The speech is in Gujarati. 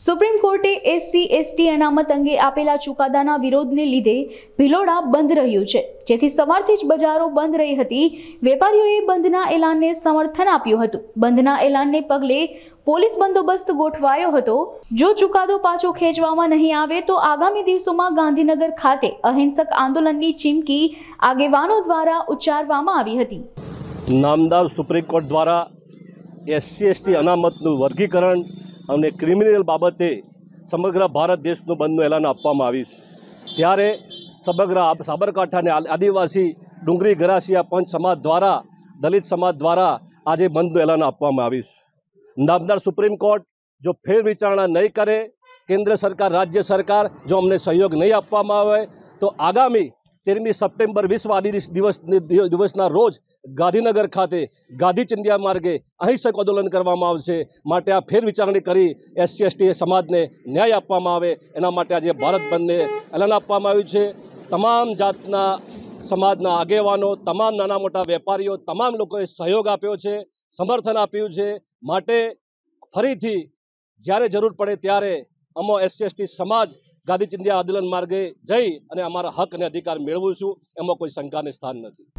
સુપ્રીમ કોર્ટે એસસી એસટી અનામત અંગે આપેલા ચુકાદાના વિરોધને લીધે ભિલોડા બંધ રહ્યું છે જેથી સવારથી જ બજારો બંધ રહી હતી વેપારીઓએ બંધના એલાનને સમર્થન આપ્યું હતું બંધના એલાનને પગલે પોલીસ બંદોબસ્ત ગોઠવાયો હતો જો ચુકાદો પાછો ખેંચવામાં નહીં આવે તો આગામી દિવસોમાં ગાંધીનગર ખાતે અહિંસક આંદોલનની ચીમકી આગેવાનો દ્વારા ઉચ્ચારવામાં આવી હતી નામદાર સુપ્રીમ કોર્ટ દ્વારા એસસી એસટી અનામતનું વર્ગીકરણ અને ક્રિમિનલ બાબતે સમગ્ર ભારત દેશનું બંધનું એલાન આપવામાં આવીશ ત્યારે સમગ્ર સાબરકાંઠાને આદિવાસી ડુંગળી ગરાસિયા પંચ સમાજ દ્વારા દલિત સમાજ દ્વારા આજે બંધનું એલાન આપવામાં આવીશ નામદાર સુપ્રીમ કોર્ટ જો ફેર વિચારણા નહીં કરે કેન્દ્ર સરકાર રાજ્ય સરકાર જો અમને સહયોગ નહીં આપવામાં આવે તો આગામી તેરમી સપ્ટેમ્બર વિશ્વવાદી દિવસ દિવસના રોજ ગાંધીનગર ખાતે ગાંધી ચંદિયા માર્ગે અહિંસક આંદોલન કરવામાં આવશે માટે આ ફેરવિચારણી કરી એસસી એસટી સમાજને ન્યાય આપવામાં આવે એના માટે આજે ભારત બંધને એલન આપવામાં આવ્યું છે તમામ જાતના સમાજના આગેવાનો તમામ નાના મોટા વેપારીઓ તમામ લોકોએ સહયોગ આપ્યો છે સમર્થન આપ્યું છે માટે ફરીથી જ્યારે જરૂર પડે ત્યારે અમો એસસી એસટી સમાજ ગાંધી ચિંધ્યા આંદોલન માર્ગે જઈ અને અમારા હક અને અધિકાર મેળવું છું એમાં કોઈ શંકાને સ્થાન નથી